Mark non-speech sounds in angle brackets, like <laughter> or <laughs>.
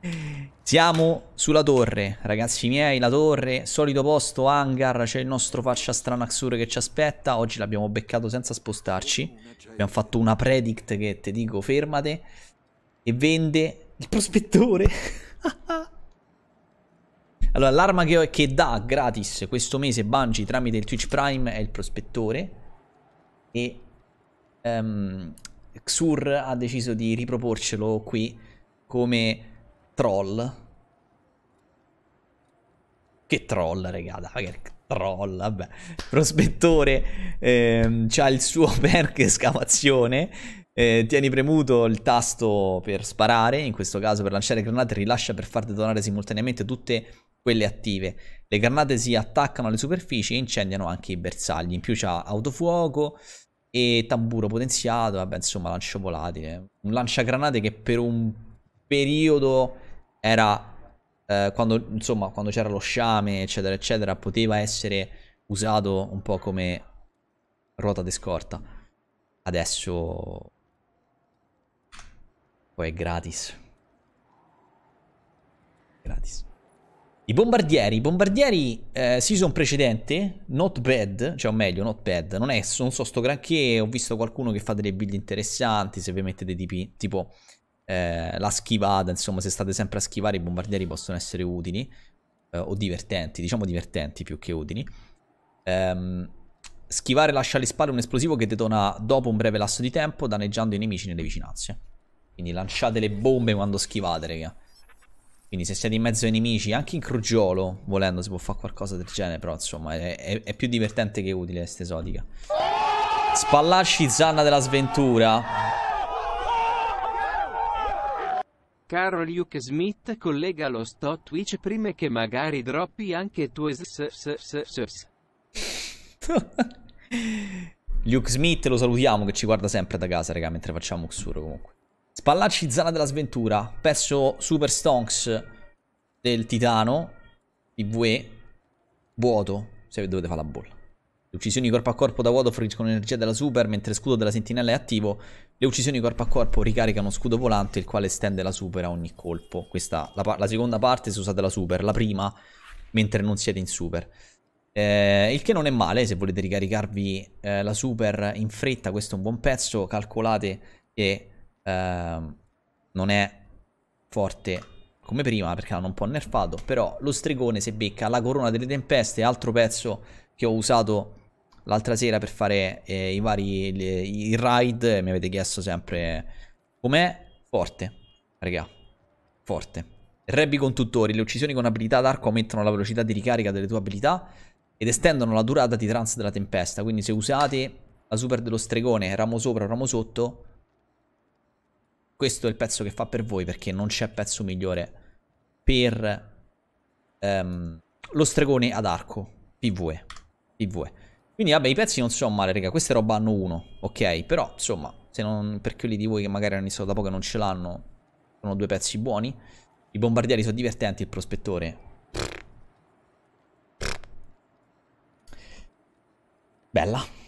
<laughs> Siamo sulla torre, ragazzi miei, la torre, solito posto, hangar, c'è il nostro faccia strana Xur che ci aspetta, oggi l'abbiamo beccato senza spostarci, abbiamo fatto una predict che ti dico fermate, e vende il prospettore. <laughs> allora l'arma che, ho, che dà gratis questo mese Bungie tramite il Twitch Prime è il prospettore e um, Xur ha deciso di riproporcelo qui come troll. Che troll, regata. Che troll, vabbè. Prospettore ehm, ha il suo <laughs> perk escavazione. Eh, tieni premuto il tasto per sparare, in questo caso per lanciare granate, rilascia per far detonare simultaneamente tutte quelle attive. Le granate si attaccano alle superfici e incendiano anche i bersagli. In più c'ha autofuoco e tamburo potenziato, vabbè, insomma, lancio volatile. Eh. Un lanciagranate che per un periodo era eh, quando, insomma, quando c'era lo sciame, eccetera, eccetera, poteva essere usato un po' come ruota di scorta. Adesso poi è gratis. Gratis. I bombardieri, i bombardieri eh, season precedente, not bad, cioè o meglio, not bad, non, è, non so sto granché, ho visto qualcuno che fa delle build interessanti, se vi mettete tipi, tipo eh, la schivata, insomma se state sempre a schivare i bombardieri possono essere utili eh, o divertenti, diciamo divertenti più che utili. Ehm, schivare lascia alle spalle un esplosivo che detona dopo un breve lasso di tempo danneggiando i nemici nelle vicinanze. Quindi lanciate le bombe quando schivate, raga. Quindi se siete in mezzo ai nemici, anche in crugiolo, volendo, si può fare qualcosa del genere, però insomma è, è, è più divertente che utile questa esotica. Spallarci zanna della sventura. Caro Luke Smith collega lo sto Twitch prima che magari droppi anche tu s Luke <laughs> Smith lo salutiamo che ci guarda sempre da casa raga mentre facciamo Uxuro comunque Spallacci Zana della Sventura perso Super Stonks del Titano di Vuoto se dovete fare la bolla le uccisioni corpo a corpo da Waterford con l'energia della super, mentre scudo della sentinella è attivo, le uccisioni corpo a corpo ricaricano scudo volante, il quale estende la super a ogni colpo. Questa, la, la seconda parte se usate la super, la prima mentre non siete in super. Eh, il che non è male se volete ricaricarvi eh, la super in fretta, questo è un buon pezzo, calcolate che eh, non è forte come prima perché l'hanno un po' nerfato, però lo stregone se becca la corona delle tempeste, altro pezzo che ho usato l'altra sera per fare eh, i vari le, i ride mi avete chiesto sempre com'è forte, raga, forte. Rebbi con le uccisioni con abilità d'arco aumentano la velocità di ricarica delle tue abilità ed estendono la durata di trance della tempesta, quindi se usate la super dello stregone, ramo sopra, ramo sotto, questo è il pezzo che fa per voi perché non c'è pezzo migliore per ehm, lo stregone ad arco, PvE. PvE. Quindi vabbè, i pezzi non sono male, raga, queste roba hanno uno, ok? Però, insomma, se non per quelli di voi che magari hanno iniziato da poco e non ce l'hanno, sono due pezzi buoni. I bombardieri sono divertenti, il prospettore. Bella.